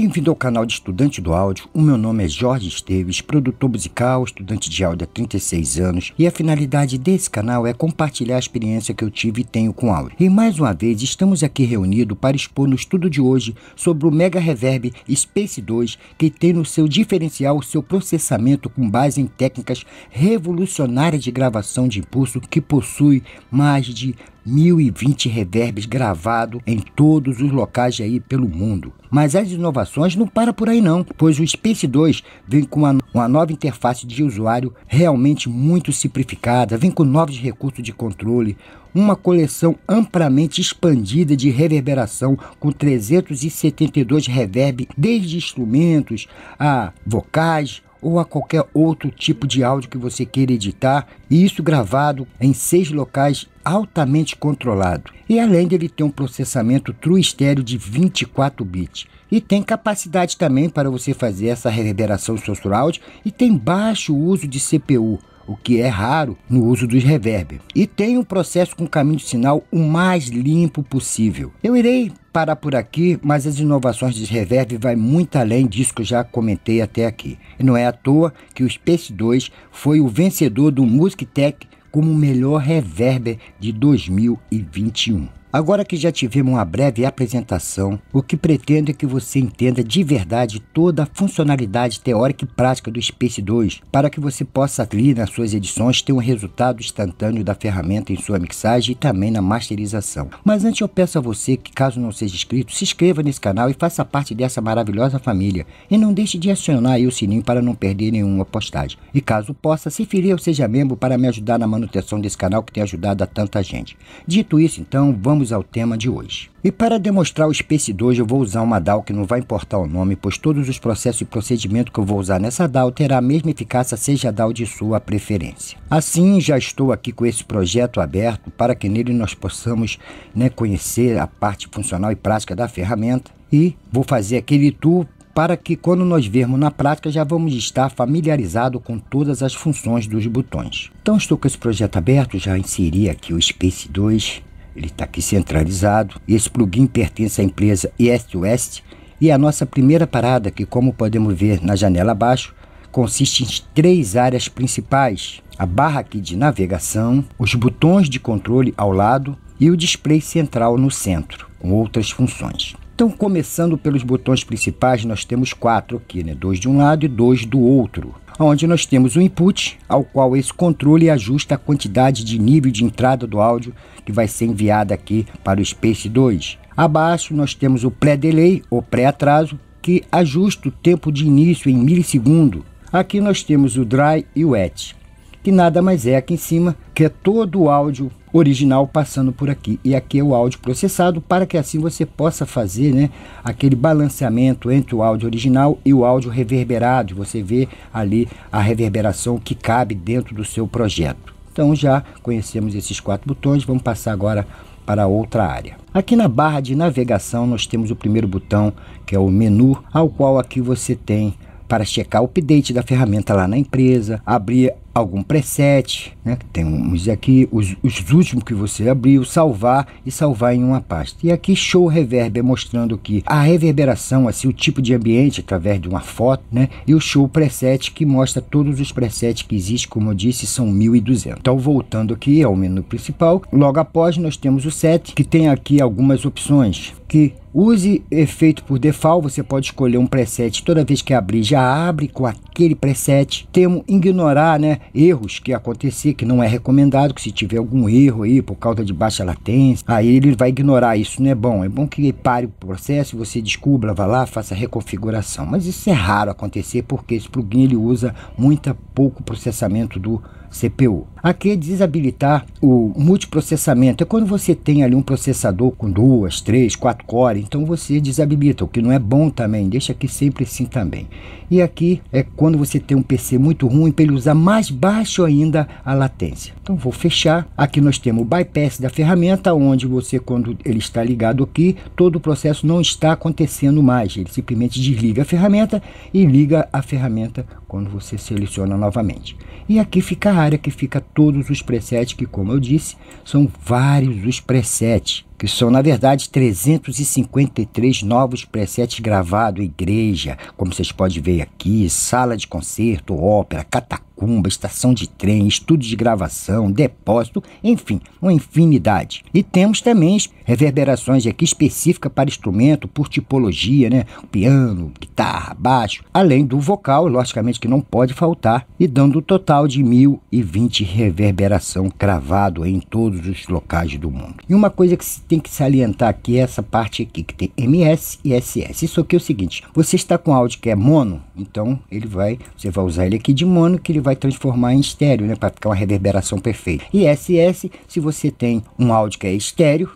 be Bem-vindo ao canal de Estudante do Áudio. O meu nome é Jorge Esteves, produtor musical, estudante de áudio há 36 anos, e a finalidade desse canal é compartilhar a experiência que eu tive e tenho com áudio. E mais uma vez estamos aqui reunidos para expor no estudo de hoje sobre o Mega Reverb Space 2, que tem no seu diferencial o seu processamento com base em técnicas revolucionárias de gravação de impulso que possui mais de 1020 reverbs gravados em todos os locais aí pelo mundo. Mas as inovações não para por aí não, pois o Space 2 vem com uma, uma nova interface de usuário realmente muito simplificada, vem com novos recursos de controle, uma coleção amplamente expandida de reverberação com 372 reverb, desde instrumentos a vocais, ou a qualquer outro tipo de áudio que você queira editar, e isso gravado em seis locais altamente controlado. E além dele ter um processamento true estéreo de 24 bits. E tem capacidade também para você fazer essa reverberação social e tem baixo uso de CPU o que é raro no uso dos reverb. E tem um processo com caminho de sinal o mais limpo possível. Eu irei parar por aqui, mas as inovações de reverb vai muito além disso que eu já comentei até aqui. E não é à toa que o Space 2 foi o vencedor do Music Tech como o melhor reverber de 2021. Agora que já tivemos uma breve apresentação, o que pretendo é que você entenda de verdade toda a funcionalidade teórica e prática do Space 2, para que você possa ali nas suas edições ter um resultado instantâneo da ferramenta em sua mixagem e também na masterização. Mas antes eu peço a você que caso não seja inscrito, se inscreva nesse canal e faça parte dessa maravilhosa família. E não deixe de acionar o sininho para não perder nenhuma postagem. E caso possa, se filie ou seja membro para me ajudar na manutenção desse canal que tem ajudado a tanta gente. Dito isso, então, vamos vamos ao tema de hoje. E para demonstrar o Space 2 eu vou usar uma DAO que não vai importar o nome, pois todos os processos e procedimentos que eu vou usar nessa DAO terá a mesma eficácia seja a DAO de sua preferência. Assim já estou aqui com esse projeto aberto para que nele nós possamos né, conhecer a parte funcional e prática da ferramenta e vou fazer aquele tour para que quando nós vermos na prática já vamos estar familiarizado com todas as funções dos botões. Então estou com esse projeto aberto, já inseri aqui o Space 2 ele está aqui centralizado. E esse plugin pertence à empresa East West. E a nossa primeira parada, que como podemos ver na janela abaixo, consiste em três áreas principais. A barra aqui de navegação, os botões de controle ao lado e o display central no centro, com outras funções. Então, começando pelos botões principais, nós temos quatro aqui, né? dois de um lado e dois do outro onde nós temos o um input, ao qual esse controle ajusta a quantidade de nível de entrada do áudio que vai ser enviada aqui para o Space 2. Abaixo nós temos o pré-delay ou pré-atraso, que ajusta o tempo de início em milissegundo. Aqui nós temos o dry e o wet, que nada mais é aqui em cima, que é todo o áudio original passando por aqui. E aqui é o áudio processado para que assim você possa fazer né, aquele balanceamento entre o áudio original e o áudio reverberado. Você vê ali a reverberação que cabe dentro do seu projeto. Então já conhecemos esses quatro botões, vamos passar agora para outra área. Aqui na barra de navegação nós temos o primeiro botão que é o menu, ao qual aqui você tem para checar o update da ferramenta lá na empresa, abrir algum preset, né? Tem aqui, os, os últimos que você abriu, salvar e salvar em uma pasta. E aqui show reverb é mostrando que a reverberação, assim, o tipo de ambiente através de uma foto, né? E o show preset que mostra todos os presets que existem, como eu disse, são 1200. Então voltando aqui ao menu principal, logo após nós temos o set, que tem aqui algumas opções que use efeito por default, você pode escolher um preset toda vez que abrir já abre com a aquele preset. Temo ignorar né, erros que acontecer, que não é recomendado, que se tiver algum erro aí por causa de baixa latência, aí ele vai ignorar. Isso não é bom. É bom que ele pare o processo, você descubra, vá lá, faça a reconfiguração. Mas isso é raro acontecer porque esse plugin ele usa muito pouco processamento do CPU. Aqui desabilitar o multiprocessamento. É quando você tem ali um processador com duas, três, quatro cores, então você desabilita, o que não é bom também, deixa aqui sempre sim também. E aqui é quando você tem um PC muito ruim para ele usar mais baixo ainda a latência. Então vou fechar. Aqui nós temos o bypass da ferramenta, onde você, quando ele está ligado aqui, todo o processo não está acontecendo mais. Ele simplesmente desliga a ferramenta e liga a ferramenta quando você seleciona novamente. E aqui fica área que fica todos os presets, que como eu disse, são vários os presets que são, na verdade, 353 novos presets gravados, igreja, como vocês podem ver aqui, sala de concerto, ópera, catacumba, estação de trem, estúdio de gravação, depósito, enfim, uma infinidade. E temos também reverberações aqui específicas para instrumento, por tipologia, né? Piano, guitarra, baixo, além do vocal, logicamente que não pode faltar, e dando o um total de 1020 reverberação gravado em todos os locais do mundo. E uma coisa que se tem que salientar aqui essa parte aqui que tem MS e SS. Isso aqui é o seguinte, você está com áudio que é mono, então ele vai, você vai usar ele aqui de mono que ele vai transformar em estéreo, né, para ficar uma reverberação perfeita. E SS, se você tem um áudio que é estéreo,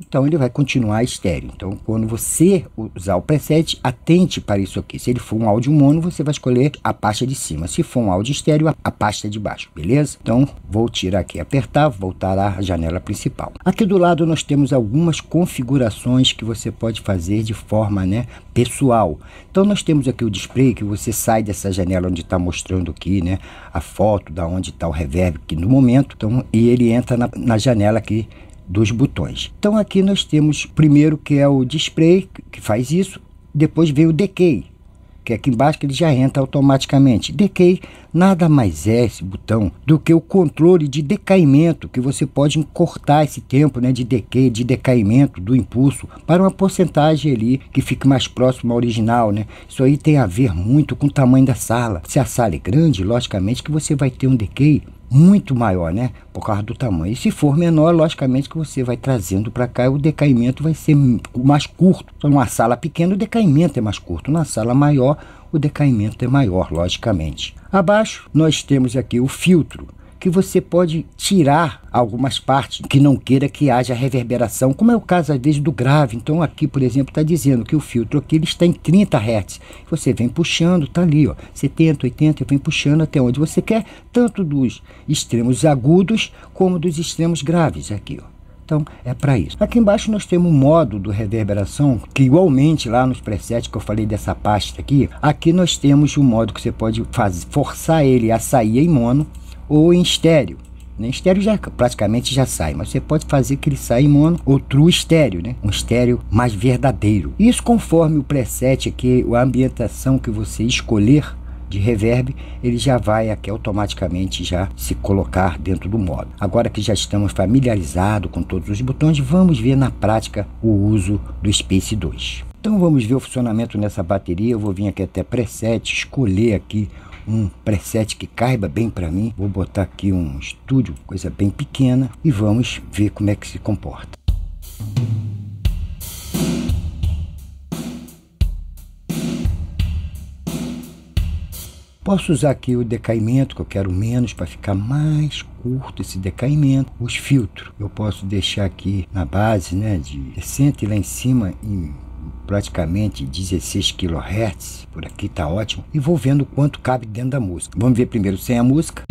então ele vai continuar estéreo. Então, quando você usar o preset, atente para isso aqui. Se ele for um áudio mono, você vai escolher a pasta de cima. Se for um áudio estéreo, a pasta de baixo, beleza? Então, vou tirar aqui, apertar, voltar à janela principal. Aqui do lado nós temos algumas configurações que você pode fazer de forma né, pessoal. Então, nós temos aqui o display que você sai dessa janela onde está mostrando aqui né, a foto da onde está o reverb aqui no momento. Então, e ele entra na, na janela aqui dos botões. Então aqui nós temos primeiro que é o display que faz isso, depois vem o decay, que é aqui embaixo que ele já entra automaticamente. Decay nada mais é esse botão do que o controle de decaimento, que você pode cortar esse tempo né, de decay, de decaimento do impulso para uma porcentagem ali que fique mais próximo ao original. Né? Isso aí tem a ver muito com o tamanho da sala. Se a sala é grande, logicamente que você vai ter um decay muito maior, né? Por causa do tamanho. E se for menor, logicamente que você vai trazendo para cá, o decaimento vai ser mais curto. Então, numa sala pequena, o decaimento é mais curto. Na sala maior, o decaimento é maior, logicamente. Abaixo, nós temos aqui o filtro que você pode tirar algumas partes que não queira que haja reverberação, como é o caso às vezes do grave. Então aqui, por exemplo, está dizendo que o filtro aqui ele está em 30 Hz. Você vem puxando, está ali, ó, 70, 80, vem puxando até onde você quer, tanto dos extremos agudos como dos extremos graves aqui, ó. Então é para isso. Aqui embaixo nós temos um modo do reverberação que igualmente lá nos presets que eu falei dessa pasta aqui, aqui nós temos o um modo que você pode fazer, forçar ele a sair em mono ou em estéreo. Né? Estéreo já praticamente já sai, mas você pode fazer que ele saia em mono ou true estéreo, né? Um estéreo mais verdadeiro. Isso conforme o preset aqui, a ambientação que você escolher de reverb, ele já vai aqui automaticamente já se colocar dentro do modo. Agora que já estamos familiarizados com todos os botões, vamos ver na prática o uso do Space 2. Então vamos ver o funcionamento nessa bateria. Eu vou vir aqui até preset, escolher aqui um preset que caiba bem para mim. Vou botar aqui um estúdio, coisa bem pequena, e vamos ver como é que se comporta. Posso usar aqui o decaimento, que eu quero menos para ficar mais curto esse decaimento. Os filtros, eu posso deixar aqui na base, né, de 60 e lá em cima em praticamente 16 kHz, por aqui tá ótimo, e vou vendo quanto cabe dentro da música. Vamos ver primeiro sem a música.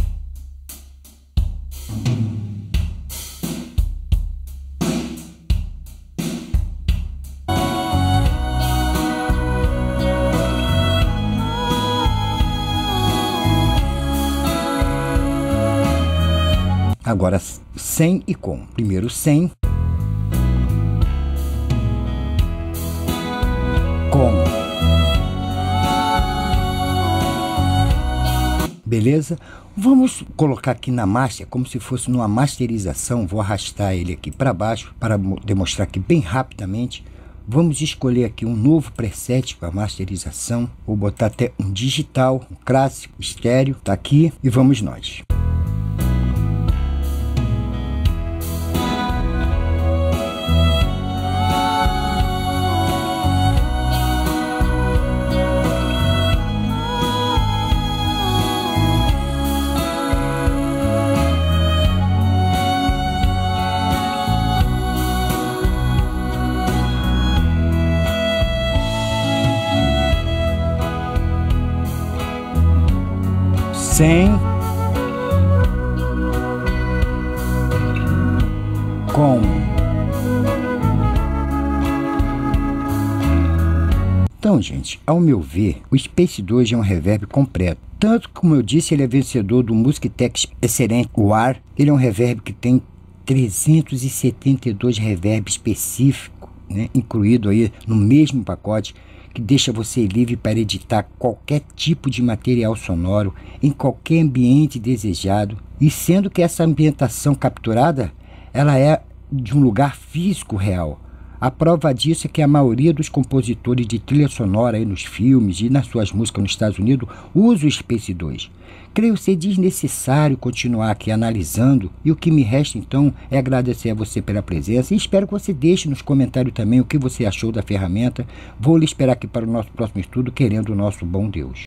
Agora sem e com. Primeiro sem. beleza? Vamos colocar aqui na master, como se fosse numa masterização, vou arrastar ele aqui para baixo para demonstrar aqui bem rapidamente. Vamos escolher aqui um novo preset para masterização, vou botar até um digital, um clássico, estéreo, tá aqui e vamos nós. sem, com. Então, gente, ao meu ver, o Space 2 é um reverb completo. Tanto como eu disse, ele é vencedor do Tech Excelente O Ele é um reverb que tem 372 reverb específicos né, incluído aí no mesmo pacote que deixa você livre para editar qualquer tipo de material sonoro em qualquer ambiente desejado, e sendo que essa ambientação capturada, ela é de um lugar físico real, a prova disso é que a maioria dos compositores de trilha sonora aí nos filmes e nas suas músicas nos Estados Unidos usa o Space 2. Creio ser desnecessário continuar aqui analisando e o que me resta então é agradecer a você pela presença e espero que você deixe nos comentários também o que você achou da ferramenta. Vou lhe esperar aqui para o nosso próximo estudo, querendo o nosso bom Deus.